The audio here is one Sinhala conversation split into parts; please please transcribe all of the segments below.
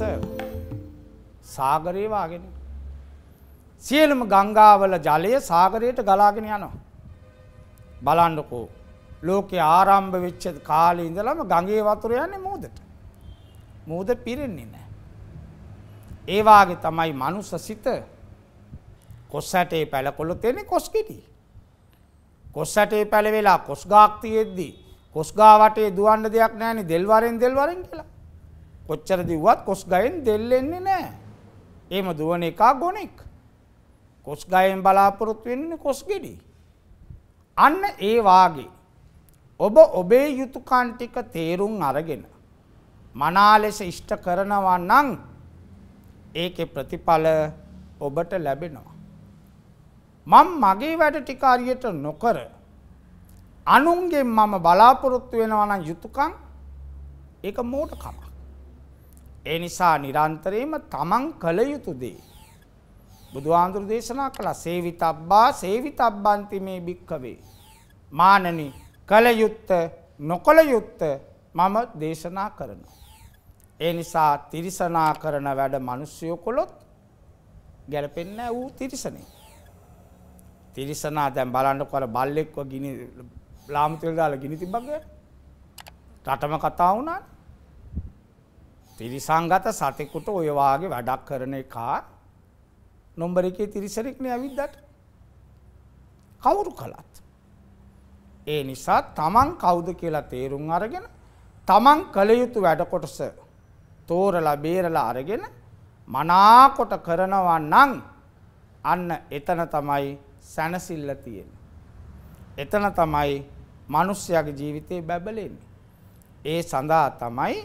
දෙස සාගරයේ වාගෙන සියලුම ගංගාවල ජලය සාගරයට ගලාගෙන යනවා බලන්නකෝ ලෝකේ ආරම්භ වෙච්ච කාලේ ඉඳලම ගඟේ වතුර යන්නේ මූදට මූද පිරෙන්නේ නැහැ ඒ වාගේ තමයි මනුස්ස සිත කොස් ඇටේ පැලකොළු තෙන්නේ කොස් කිටි කොස් ඇටේ පැල වෙලා කොස් ගාක් තියෙද්දි කොස් ගා වටේ දුවන්න දෙයක් නැහෙනි දෙල්වරෙන් දෙල්වරෙන් කියලා කොච්චර දිව්වත් කොස් ගයෙන් දෙල්ලෙන්නේ නැහැ. එහෙම දුවන එක ගොනෙක්. කොස් ගයෙන් බලාපොරොත්තු වෙන්නේ කොස් ගෙඩි. අන්න ඒ වාගේ ඔබ ඔබේ යුතුයකම් ටික තේරුම් අරගෙන මනා ලෙස ඉෂ්ට කරනවා නම් ඒකේ ප්‍රතිඵල ඔබට ලැබෙනවා. මම මගේ වැඩ ටික හරියට නොකර අනුන්ගෙන් මම බලාපොරොත්තු වෙනවා නම් යුතුයකම් ඒක මෝඩකමක්. ඒ නිසා නිරන්තරයෙන්ම තමන් කළ යුතු දේ බුදුහාඳුරු දේශනා කළා සේවිතබ්බා සේවිතබ්බන්ති මේ භික්කවේ මානනි කළ යුත්ත නොකළ යුත්ත මම දේශනා කරනවා ඒ නිසා තිරිසනා කරන වැඩ මිනිස්සුය කොළොත් ගැලපෙන්නේ ඌ තිරිසනේ තිරිසනා දැන් බලන්නකො අර බල්ලෙක්ව ගිනි ලාම්තිල් දාලා ගිනි තිබ්බගේ රටම කතා වුණානේ තිරිසංගත සතෙකුට ඔය වාගේ වැඩක් කරන එක නොම්බරකේ තිරිසරෙක් නේ ඇවිද්දට කවුරු කළත් ඒ නිසා තමන් කවුද කියලා තේරුම් අරගෙන තමන් කළ යුතු වැඩ කොටස තෝරලා බේරලා අරගෙන මනාකොට කරනවා නම් අන්න එතන තමයි සැනසෙල්ල තියෙන්නේ. එතන තමයි මිනිස්යාගේ ජීවිතේ බැබලෙන්නේ. ඒ සඳහා තමයි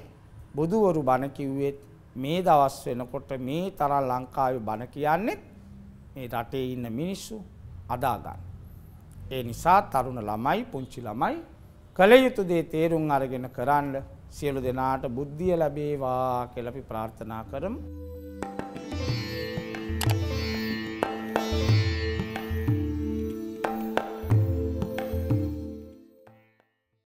බුදුවරු බණ කිව්වෙත් මේ දවස් වෙනකොට මේ තරම් ලංකාවේ බණ කියන්නේ මේ රටේ ඉන්න මිනිස්සු අදා ගන්න. ඒ නිසා තරුණ ළමයි පුංචි ළමයි කල යුතු දේ තේරුම් අරගෙන කරන්න සියලු දෙනාට බුද්ධිය ලැබේවා කියලා අපි ප්‍රාර්ථනා කරමු.